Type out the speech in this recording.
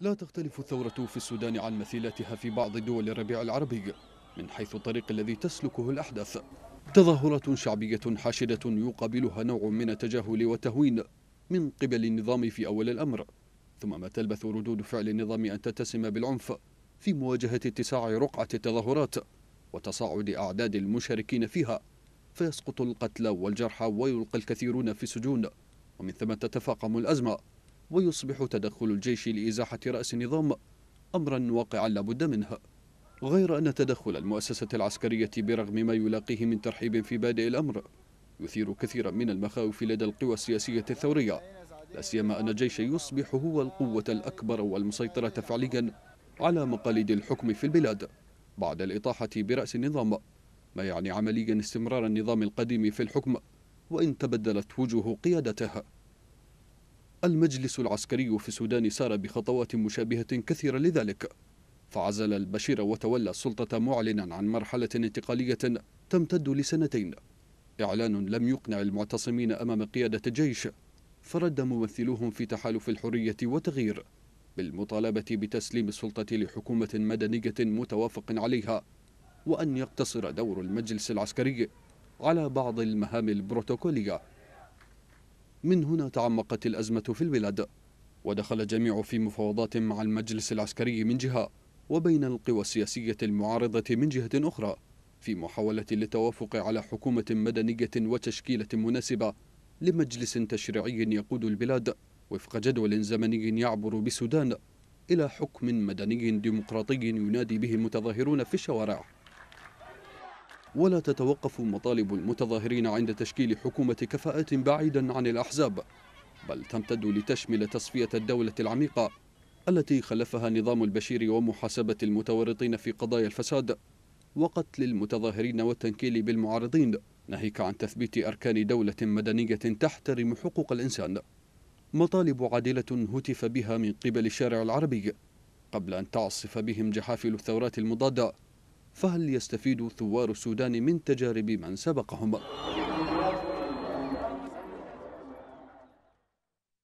لا تختلف الثورة في السودان عن مثيلاتها في بعض دول الربيع العربي من حيث الطريق الذي تسلكه الأحداث تظاهرات شعبية حاشدة يقابلها نوع من التجاهل والتهوين من قبل النظام في أول الأمر ثم ما تلبث ردود فعل النظام أن تتسم بالعنف في مواجهة اتساع رقعة التظاهرات وتصاعد أعداد المشاركين فيها فيسقط القتلى والجرحى ويلقى الكثيرون في السجون ومن ثم تتفاقم الأزمة ويصبح تدخل الجيش لإزاحة رأس النظام أمرا واقعا لابد منه غير أن تدخل المؤسسة العسكرية برغم ما يلاقيه من ترحيب في بادئ الأمر يثير كثيرا من المخاوف لدى القوى السياسية الثورية لا سيما أن الجيش يصبح هو القوة الأكبر والمسيطرة فعليا على مقاليد الحكم في البلاد بعد الإطاحة برأس النظام ما يعني عمليا استمرار النظام القديم في الحكم وإن تبدلت وجوه قيادته المجلس العسكري في السودان سار بخطوات مشابهة كثيرة لذلك فعزل البشير وتولى السلطة معلنا عن مرحلة انتقالية تمتد لسنتين إعلان لم يقنع المعتصمين أمام قيادة الجيش فرد ممثلوهم في تحالف الحرية وتغيير بالمطالبة بتسليم السلطة لحكومة مدنية متوافق عليها وأن يقتصر دور المجلس العسكري على بعض المهام البروتوكولية من هنا تعمقت الأزمة في البلاد ودخل الجميع في مفاوضات مع المجلس العسكري من جهة وبين القوى السياسية المعارضة من جهة أخرى في محاولة للتوافق على حكومة مدنية وتشكيلة مناسبة لمجلس تشريعي يقود البلاد وفق جدول زمني يعبر بالسودان إلى حكم مدني ديمقراطي ينادي به المتظاهرون في الشوارع ولا تتوقف مطالب المتظاهرين عند تشكيل حكومة كفاءات بعيدا عن الأحزاب بل تمتد لتشمل تصفية الدولة العميقة التي خلفها نظام البشير ومحاسبة المتورطين في قضايا الفساد وقتل المتظاهرين والتنكيل بالمعارضين ناهيك عن تثبيت أركان دولة مدنية تحترم حقوق الإنسان مطالب عادلة هتف بها من قبل الشارع العربي قبل أن تعصف بهم جحافل الثورات المضادة فهل يستفيد ثوار السودان من تجارب من سبقهم؟